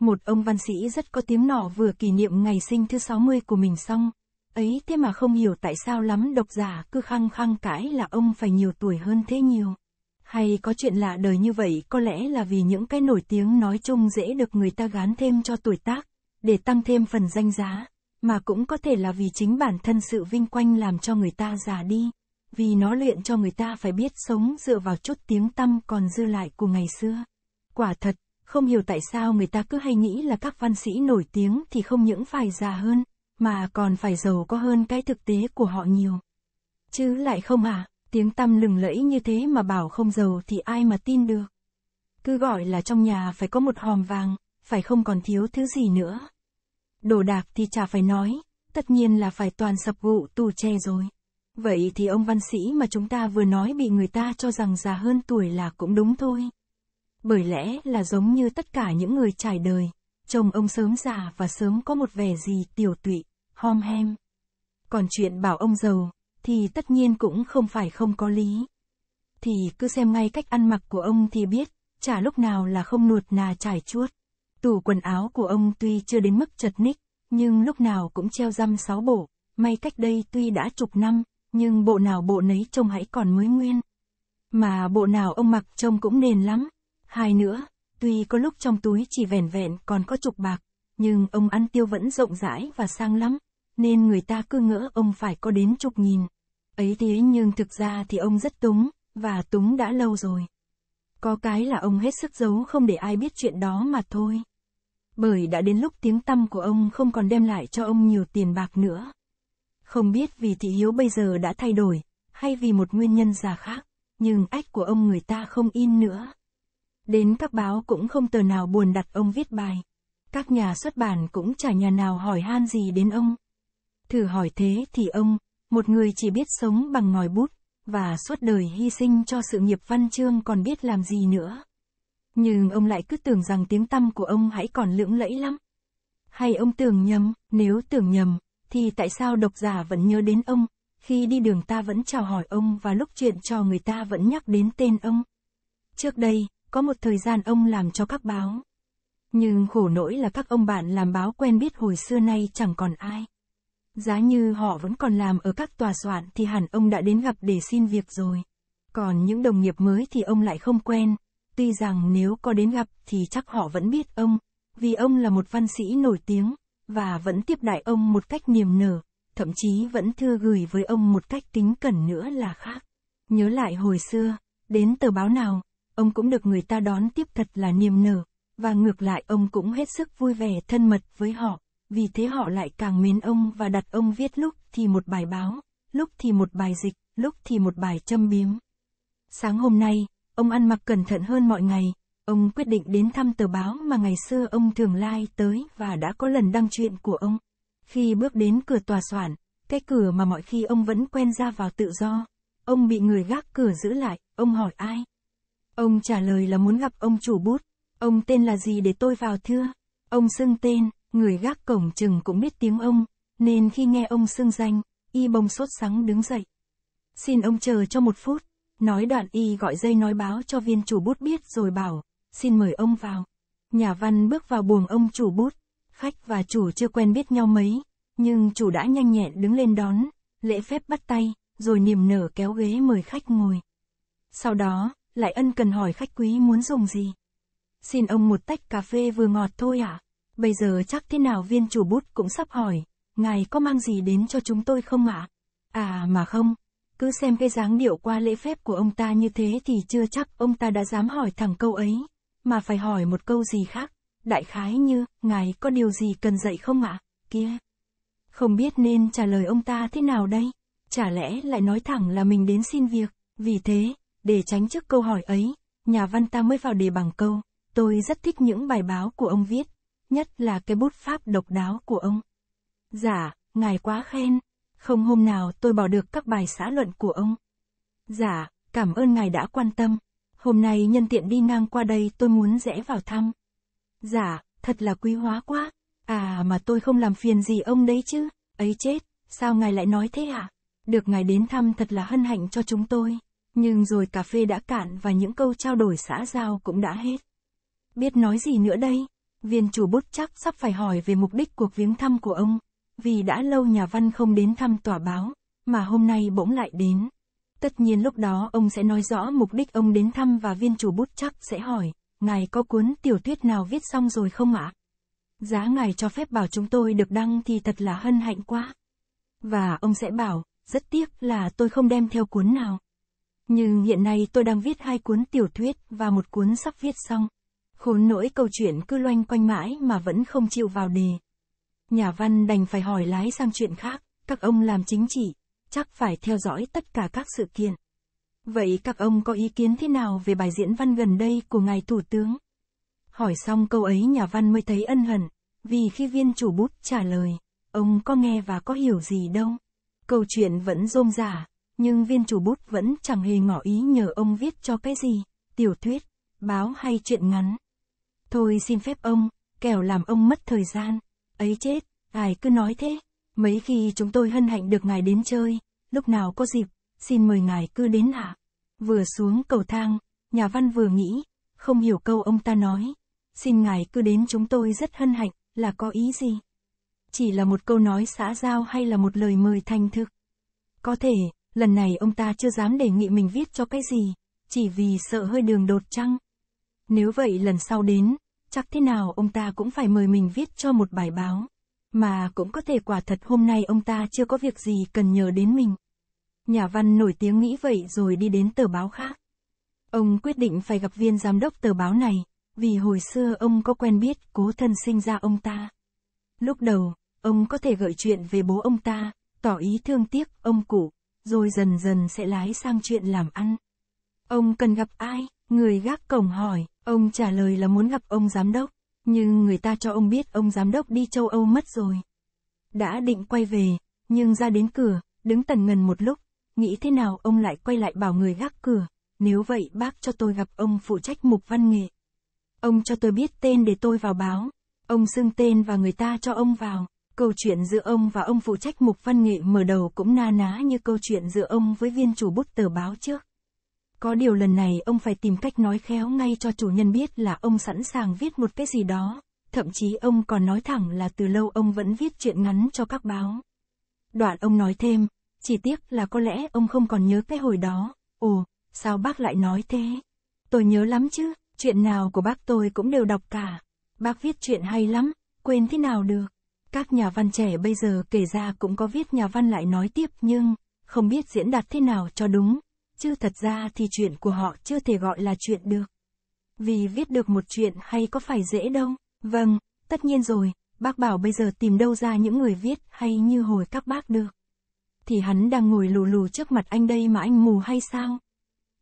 Một ông văn sĩ rất có tiếng nọ vừa kỷ niệm ngày sinh thứ 60 của mình xong. Ấy thế mà không hiểu tại sao lắm độc giả cứ khăng khăng cãi là ông phải nhiều tuổi hơn thế nhiều. Hay có chuyện lạ đời như vậy có lẽ là vì những cái nổi tiếng nói chung dễ được người ta gán thêm cho tuổi tác, để tăng thêm phần danh giá, mà cũng có thể là vì chính bản thân sự vinh quanh làm cho người ta già đi, vì nó luyện cho người ta phải biết sống dựa vào chút tiếng tăm còn dư lại của ngày xưa. Quả thật, không hiểu tại sao người ta cứ hay nghĩ là các văn sĩ nổi tiếng thì không những phải già hơn, mà còn phải giàu có hơn cái thực tế của họ nhiều. Chứ lại không à, tiếng tăm lừng lẫy như thế mà bảo không giàu thì ai mà tin được. Cứ gọi là trong nhà phải có một hòm vàng, phải không còn thiếu thứ gì nữa. Đồ đạc thì chả phải nói, tất nhiên là phải toàn sập vụ tù tre rồi. Vậy thì ông văn sĩ mà chúng ta vừa nói bị người ta cho rằng già hơn tuổi là cũng đúng thôi. Bởi lẽ là giống như tất cả những người trải đời, chồng ông sớm già và sớm có một vẻ gì tiểu tụy, hom hem. Còn chuyện bảo ông giàu, thì tất nhiên cũng không phải không có lý. Thì cứ xem ngay cách ăn mặc của ông thì biết, chả lúc nào là không nuột nà trải chuốt. Tủ quần áo của ông tuy chưa đến mức chật ních, nhưng lúc nào cũng treo răm sáu bộ. may cách đây tuy đã chục năm, nhưng bộ nào bộ nấy trông hãy còn mới nguyên. Mà bộ nào ông mặc trông cũng nền lắm, Hai nữa, tuy có lúc trong túi chỉ vẻn vẹn còn có chục bạc, nhưng ông ăn tiêu vẫn rộng rãi và sang lắm, nên người ta cứ ngỡ ông phải có đến chục nghìn. Ấy thế nhưng thực ra thì ông rất túng, và túng đã lâu rồi. Có cái là ông hết sức giấu không để ai biết chuyện đó mà thôi. Bởi đã đến lúc tiếng tăm của ông không còn đem lại cho ông nhiều tiền bạc nữa. Không biết vì thị hiếu bây giờ đã thay đổi, hay vì một nguyên nhân già khác, nhưng ách của ông người ta không in nữa. Đến các báo cũng không tờ nào buồn đặt ông viết bài. Các nhà xuất bản cũng chả nhà nào hỏi han gì đến ông. Thử hỏi thế thì ông, một người chỉ biết sống bằng ngòi bút, và suốt đời hy sinh cho sự nghiệp văn chương còn biết làm gì nữa. Nhưng ông lại cứ tưởng rằng tiếng tăm của ông hãy còn lưỡng lẫy lắm. Hay ông tưởng nhầm, nếu tưởng nhầm, thì tại sao độc giả vẫn nhớ đến ông, khi đi đường ta vẫn chào hỏi ông và lúc chuyện cho người ta vẫn nhắc đến tên ông. Trước đây, có một thời gian ông làm cho các báo. Nhưng khổ nỗi là các ông bạn làm báo quen biết hồi xưa nay chẳng còn ai. Giá như họ vẫn còn làm ở các tòa soạn thì hẳn ông đã đến gặp để xin việc rồi. Còn những đồng nghiệp mới thì ông lại không quen. Tuy rằng nếu có đến gặp thì chắc họ vẫn biết ông, vì ông là một văn sĩ nổi tiếng, và vẫn tiếp đại ông một cách niềm nở, thậm chí vẫn thưa gửi với ông một cách kính cẩn nữa là khác. Nhớ lại hồi xưa, đến tờ báo nào, ông cũng được người ta đón tiếp thật là niềm nở, và ngược lại ông cũng hết sức vui vẻ thân mật với họ, vì thế họ lại càng mến ông và đặt ông viết lúc thì một bài báo, lúc thì một bài dịch, lúc thì một bài châm biếm. Sáng hôm nay, ông ăn mặc cẩn thận hơn mọi ngày, ông quyết định đến thăm tờ báo mà ngày xưa ông thường lai like tới và đã có lần đăng chuyện của ông. Khi bước đến cửa tòa soạn, cái cửa mà mọi khi ông vẫn quen ra vào tự do, ông bị người gác cửa giữ lại, ông hỏi ai? Ông trả lời là muốn gặp ông chủ bút. Ông tên là gì để tôi vào thưa? Ông xưng tên, người gác cổng chừng cũng biết tiếng ông, nên khi nghe ông xưng danh, y bông sốt sắng đứng dậy. Xin ông chờ cho một phút. Nói đoạn y gọi dây nói báo cho viên chủ bút biết rồi bảo, xin mời ông vào. Nhà văn bước vào buồng ông chủ bút, khách và chủ chưa quen biết nhau mấy, nhưng chủ đã nhanh nhẹn đứng lên đón, lễ phép bắt tay, rồi niềm nở kéo ghế mời khách ngồi. Sau đó, lại ân cần hỏi khách quý muốn dùng gì. Xin ông một tách cà phê vừa ngọt thôi ạ. À? Bây giờ chắc thế nào viên chủ bút cũng sắp hỏi, ngài có mang gì đến cho chúng tôi không ạ? À? à mà không, cứ xem cái dáng điệu qua lễ phép của ông ta như thế thì chưa chắc ông ta đã dám hỏi thẳng câu ấy, mà phải hỏi một câu gì khác, đại khái như, ngài có điều gì cần dạy không ạ? À? Kia. Không biết nên trả lời ông ta thế nào đây? Chả lẽ lại nói thẳng là mình đến xin việc, vì thế, để tránh trước câu hỏi ấy, nhà văn ta mới vào đề bằng câu, tôi rất thích những bài báo của ông viết, nhất là cái bút pháp độc đáo của ông. Dạ, ngài quá khen, không hôm nào tôi bỏ được các bài xã luận của ông. Dạ, cảm ơn ngài đã quan tâm, hôm nay nhân tiện đi ngang qua đây tôi muốn rẽ vào thăm. Dạ, thật là quý hóa quá, à mà tôi không làm phiền gì ông đấy chứ, ấy chết, sao ngài lại nói thế à? Được ngài đến thăm thật là hân hạnh cho chúng tôi. Nhưng rồi cà phê đã cạn và những câu trao đổi xã giao cũng đã hết. Biết nói gì nữa đây? Viên chủ bút chắc sắp phải hỏi về mục đích cuộc viếng thăm của ông, vì đã lâu nhà văn không đến thăm tòa báo, mà hôm nay bỗng lại đến. Tất nhiên lúc đó ông sẽ nói rõ mục đích ông đến thăm và viên chủ bút chắc sẽ hỏi, ngài có cuốn tiểu thuyết nào viết xong rồi không ạ? Giá ngài cho phép bảo chúng tôi được đăng thì thật là hân hạnh quá. Và ông sẽ bảo, rất tiếc là tôi không đem theo cuốn nào. Nhưng hiện nay tôi đang viết hai cuốn tiểu thuyết và một cuốn sắp viết xong. Khốn nỗi câu chuyện cứ loanh quanh mãi mà vẫn không chịu vào đề. Nhà văn đành phải hỏi lái sang chuyện khác, các ông làm chính trị, chắc phải theo dõi tất cả các sự kiện. Vậy các ông có ý kiến thế nào về bài diễn văn gần đây của ngài Thủ tướng? Hỏi xong câu ấy nhà văn mới thấy ân hận, vì khi viên chủ bút trả lời, ông có nghe và có hiểu gì đâu. Câu chuyện vẫn rôm rả, nhưng viên chủ bút vẫn chẳng hề ngỏ ý nhờ ông viết cho cái gì, tiểu thuyết, báo hay chuyện ngắn. Thôi xin phép ông, kẻo làm ông mất thời gian. Ấy chết, ngài cứ nói thế. Mấy khi chúng tôi hân hạnh được ngài đến chơi, lúc nào có dịp, xin mời ngài cứ đến ạ. Vừa xuống cầu thang, nhà văn vừa nghĩ, không hiểu câu ông ta nói. Xin ngài cứ đến chúng tôi rất hân hạnh, là có ý gì? Chỉ là một câu nói xã giao hay là một lời mời thành thực? Có thể, Lần này ông ta chưa dám đề nghị mình viết cho cái gì, chỉ vì sợ hơi đường đột chăng. Nếu vậy lần sau đến, chắc thế nào ông ta cũng phải mời mình viết cho một bài báo. Mà cũng có thể quả thật hôm nay ông ta chưa có việc gì cần nhờ đến mình. Nhà văn nổi tiếng nghĩ vậy rồi đi đến tờ báo khác. Ông quyết định phải gặp viên giám đốc tờ báo này, vì hồi xưa ông có quen biết cố thân sinh ra ông ta. Lúc đầu, ông có thể gợi chuyện về bố ông ta, tỏ ý thương tiếc ông cụ rồi dần dần sẽ lái sang chuyện làm ăn. Ông cần gặp ai? Người gác cổng hỏi, ông trả lời là muốn gặp ông giám đốc, nhưng người ta cho ông biết ông giám đốc đi châu Âu mất rồi. Đã định quay về, nhưng ra đến cửa, đứng tần ngần một lúc, nghĩ thế nào ông lại quay lại bảo người gác cửa, nếu vậy bác cho tôi gặp ông phụ trách mục văn nghệ. Ông cho tôi biết tên để tôi vào báo, ông xưng tên và người ta cho ông vào. Câu chuyện giữa ông và ông phụ trách mục văn nghệ mở đầu cũng na ná như câu chuyện giữa ông với viên chủ bút tờ báo trước. Có điều lần này ông phải tìm cách nói khéo ngay cho chủ nhân biết là ông sẵn sàng viết một cái gì đó, thậm chí ông còn nói thẳng là từ lâu ông vẫn viết chuyện ngắn cho các báo. Đoạn ông nói thêm, chỉ tiếc là có lẽ ông không còn nhớ cái hồi đó, ồ, sao bác lại nói thế? Tôi nhớ lắm chứ, chuyện nào của bác tôi cũng đều đọc cả. Bác viết chuyện hay lắm, quên thế nào được. Các nhà văn trẻ bây giờ kể ra cũng có viết nhà văn lại nói tiếp nhưng, không biết diễn đạt thế nào cho đúng, chứ thật ra thì chuyện của họ chưa thể gọi là chuyện được. Vì viết được một chuyện hay có phải dễ đâu, vâng, tất nhiên rồi, bác bảo bây giờ tìm đâu ra những người viết hay như hồi các bác được. Thì hắn đang ngồi lù lù trước mặt anh đây mà anh mù hay sao?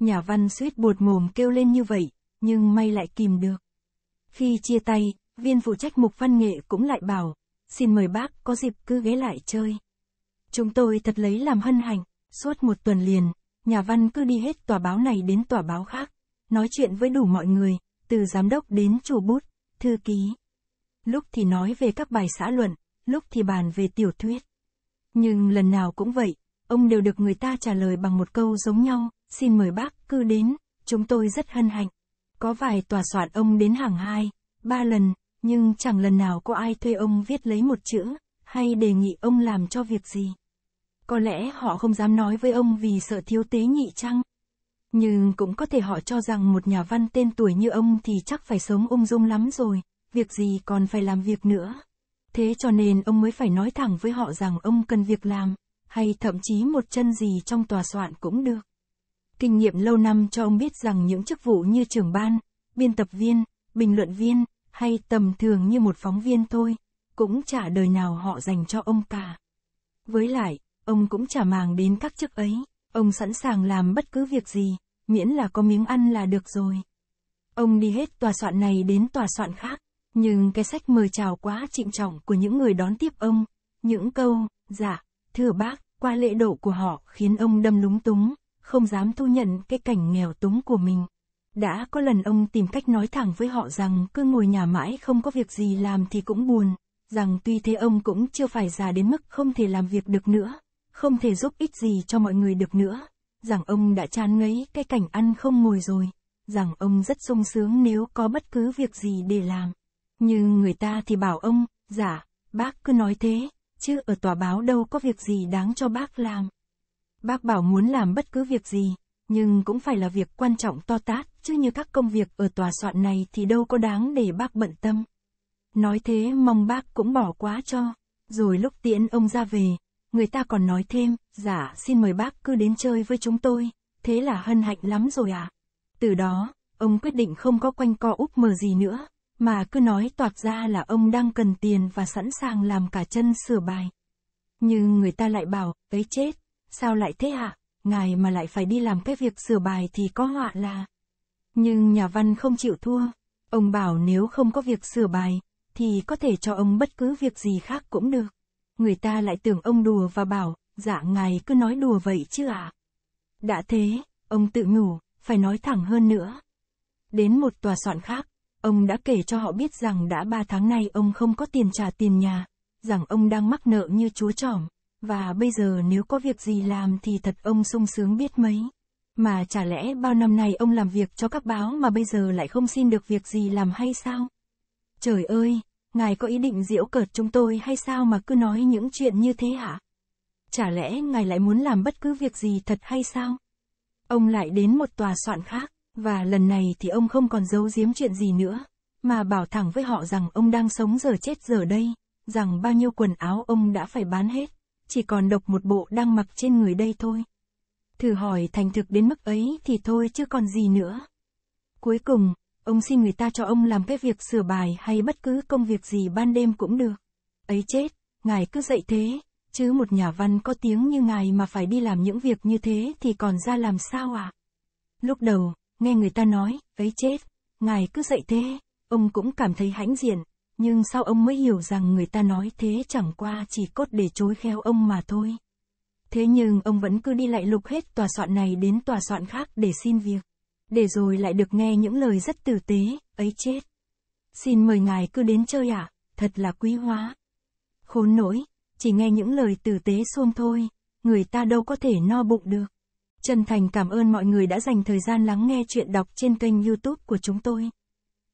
Nhà văn suýt buột mồm kêu lên như vậy, nhưng may lại kìm được. Khi chia tay, viên phụ trách mục văn nghệ cũng lại bảo, Xin mời bác, có dịp cứ ghé lại chơi. Chúng tôi thật lấy làm hân hạnh, suốt một tuần liền, nhà văn cứ đi hết tòa báo này đến tòa báo khác, nói chuyện với đủ mọi người, từ giám đốc đến chủ bút, thư ký. Lúc thì nói về các bài xã luận, lúc thì bàn về tiểu thuyết. Nhưng lần nào cũng vậy, ông đều được người ta trả lời bằng một câu giống nhau, xin mời bác cứ đến, chúng tôi rất hân hạnh. Có vài tòa soạn ông đến hàng hai, ba lần, nhưng chẳng lần nào có ai thuê ông viết lấy một chữ, hay đề nghị ông làm cho việc gì. Có lẽ họ không dám nói với ông vì sợ thiếu tế nhị chăng? Nhưng cũng có thể họ cho rằng một nhà văn tên tuổi như ông thì chắc phải sống ung dung lắm rồi, việc gì còn phải làm việc nữa. Thế cho nên ông mới phải nói thẳng với họ rằng ông cần việc làm, hay thậm chí một chân gì trong tòa soạn cũng được. Kinh nghiệm lâu năm cho ông biết rằng những chức vụ như trưởng ban, biên tập viên, bình luận viên, hay tầm thường như một phóng viên thôi, cũng chả đời nào họ dành cho ông cả. Với lại, ông cũng chả màng đến các chức ấy, ông sẵn sàng làm bất cứ việc gì, miễn là có miếng ăn là được rồi. Ông đi hết tòa soạn này đến tòa soạn khác, nhưng cái sách mời chào quá trịnh trọng của những người đón tiếp ông, những câu, dạ, thưa bác, qua lễ độ của họ khiến ông đâm lúng túng, không dám thu nhận cái cảnh nghèo túng của mình. Đã có lần ông tìm cách nói thẳng với họ rằng cứ ngồi nhà mãi không có việc gì làm thì cũng buồn, rằng tuy thế ông cũng chưa phải già đến mức không thể làm việc được nữa, không thể giúp ích gì cho mọi người được nữa, rằng ông đã chán ngấy cái cảnh ăn không ngồi rồi, rằng ông rất sung sướng nếu có bất cứ việc gì để làm. Nhưng người ta thì bảo ông, giả, dạ, bác cứ nói thế, chứ ở tòa báo đâu có việc gì đáng cho bác làm. Bác bảo muốn làm bất cứ việc gì, nhưng cũng phải là việc quan trọng to tát, chứ như các công việc ở tòa soạn này thì đâu có đáng để bác bận tâm. Nói thế mong bác cũng bỏ quá cho. Rồi lúc tiễn ông ra về, người ta còn nói thêm, giả dạ, xin mời bác cứ đến chơi với chúng tôi, thế là hân hạnh lắm rồi à. Từ đó, ông quyết định không có quanh co úp mờ gì nữa, mà cứ nói toạc ra là ông đang cần tiền và sẵn sàng làm cả chân sửa bài. Nhưng người ta lại bảo, ấy chết, sao lại thế hả? À? ngài mà lại phải đi làm cái việc sửa bài thì có họa là. Nhưng nhà văn không chịu thua, ông bảo nếu không có việc sửa bài, thì có thể cho ông bất cứ việc gì khác cũng được. Người ta lại tưởng ông đùa và bảo, dạ ngài cứ nói đùa vậy chứ ạ. À? Đã thế, ông tự ngủ, phải nói thẳng hơn nữa. Đến một tòa soạn khác, ông đã kể cho họ biết rằng đã ba tháng nay ông không có tiền trả tiền nhà, rằng ông đang mắc nợ như chúa trỏm. Và bây giờ nếu có việc gì làm thì thật ông sung sướng biết mấy. Mà chả lẽ bao năm nay ông làm việc cho các báo mà bây giờ lại không xin được việc gì làm hay sao? Trời ơi, ngài có ý định diễu cợt chúng tôi hay sao mà cứ nói những chuyện như thế hả? Chả lẽ ngài lại muốn làm bất cứ việc gì thật hay sao? Ông lại đến một tòa soạn khác, và lần này thì ông không còn giấu giếm chuyện gì nữa, mà bảo thẳng với họ rằng ông đang sống giờ chết giờ đây, rằng bao nhiêu quần áo ông đã phải bán hết chỉ còn độc một bộ đang mặc trên người đây thôi. Thử hỏi thành thực đến mức ấy thì thôi chứ còn gì nữa. Cuối cùng, ông xin người ta cho ông làm cái việc sửa bài hay bất cứ công việc gì ban đêm cũng được. Ấy chết, ngài cứ dậy thế, chứ một nhà văn có tiếng như ngài mà phải đi làm những việc như thế thì còn ra làm sao à? Lúc đầu, nghe người ta nói, ấy chết, ngài cứ dậy thế, ông cũng cảm thấy hãnh diện, nhưng sau ông mới hiểu rằng người ta nói thế chẳng qua chỉ cốt để chối khéo ông mà thôi. Thế nhưng ông vẫn cứ đi lại lục hết tòa soạn này đến tòa soạn khác để xin việc. Để rồi lại được nghe những lời rất tử tế, ấy chết. Xin mời ngài cứ đến chơi ạ, à? thật là quý hóa. Khốn nỗi, chỉ nghe những lời tử tế xuông thôi, người ta đâu có thể no bụng được. Chân thành cảm ơn mọi người đã dành thời gian lắng nghe chuyện đọc trên kênh youtube của chúng tôi.